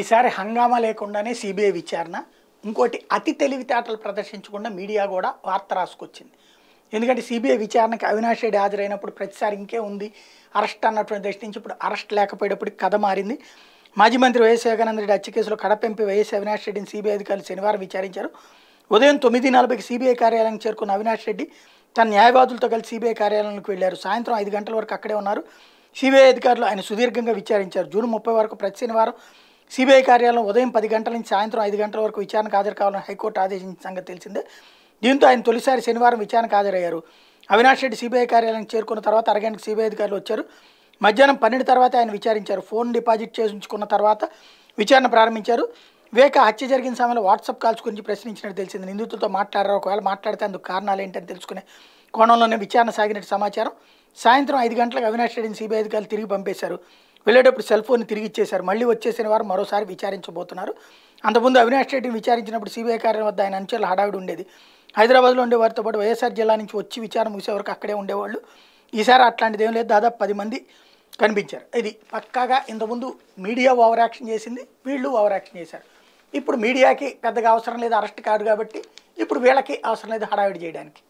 ఈసారి హంగామా లేకుండానే సిబిఐ విచారణ ఇంకోటి అతి తెలివితేటలు ప్రదర్శించకుండా మీడియా కూడా వార్త రాసుకొచ్చింది ఎందుకంటే సిబిఐ విచారణకి అవినాష్ రెడ్డి హాజరైనప్పుడు ప్రతిసారి ఇంకే ఉంది అరెస్ట్ అన్నటువంటి దృష్టి నుంచి ఇప్పుడు అరెస్ట్ లేకపోయేటప్పుడు కథ మారింది మాజీ మంత్రి వైఎస్ జగన్మోహన్ రెడ్డి హత్య కేసులో కడపెంపి వైఎస్ అవినాష్ రెడ్డిని సిబిఐ అధికారులు శనివారం విచారించారు ఉదయం తొమ్మిది నలభైకి సిబిఐ కార్యాలయానికి చేరుకున్న అవినాష్ రెడ్డి తన న్యాయవాదులతో కలిసి సిబిఐ కార్యాలయంలోకి వెళ్ళారు సాయంత్రం ఐదు గంటల వరకు అక్కడే ఉన్నారు సిబిఐ అధికారులు ఆయన సుదీర్ఘంగా విచారించారు జూన్ ముప్పై వరకు ప్రతి శనివారం సిబిఐ కార్యాలయం ఉదయం పది గంటల నుంచి సాయంత్రం ఐదు గంటల వరకు విచారణకు హాజరు కావాలని హైకోర్టు ఆదేశించిన సంగతి తెలిసిందే దీంతో ఆయన తొలిసారి శనివారం విచారణకు హాజరయ్యారు అవినాష్ రెడ్డి సిబిఐ కార్యాలయం చేరుకున్న తర్వాత అరగంటకు సిబిఐ అధికారులు వచ్చారు మధ్యాహ్నం పన్నెండు తర్వాత ఆయన విచారించారు ఫోన్ డిపాజిట్ చేయించుకున్న తర్వాత విచారణ ప్రారంభించారు వివేక హత్య జరిగిన సమయంలో వాట్సాప్ కాల్స్ గురించి ప్రశ్నించినట్టు తెలిసింది నిందితులతో మాట్లాడారు ఒకవేళ మాట్లాడితే అందుకు కారణాలు ఏంటని తెలుసుకునే కోణంలోనే విచారణ సాగినట్టు సమాచారం సాయంత్రం ఐదు గంటలకు అవినాష్ రెడ్డిని సిబిఐ అధికారులు తిరిగి పంపేశారు వెళ్ళేటప్పుడు సెల్ ఫోన్ తిరిగి ఇచ్చేశారు మళ్ళీ వచ్చేసిన వారు మరోసారి విచారించబోతున్నారు అంతకుముందు అవినాష్ రెడ్డిని విచారించినప్పుడు సిబిఐ కార్యం వద్ద ఆయన అంచెలు హడావిడి ఉండేది హైదరాబాద్లో ఉండే వారితో పాటు వైఎస్ఆర్ జిల్లా నుంచి వచ్చి విచారణ ముగిసే వరకు అక్కడే ఉండేవాళ్ళు ఈసారి అట్లాంటిది ఏం లేదు దాదాపు పది మంది కనిపించారు ఇది పక్కాగా ఇంతకుముందు మీడియా ఓవర్ యాక్షన్ చేసింది వీళ్ళు ఓవర్ యాక్షన్ చేశారు ఇప్పుడు మీడియాకి పెద్దగా అవసరం లేదు అరెస్ట్ కాదు కాబట్టి ఇప్పుడు వీళ్ళకి అవసరం లేదు హడావిడి చేయడానికి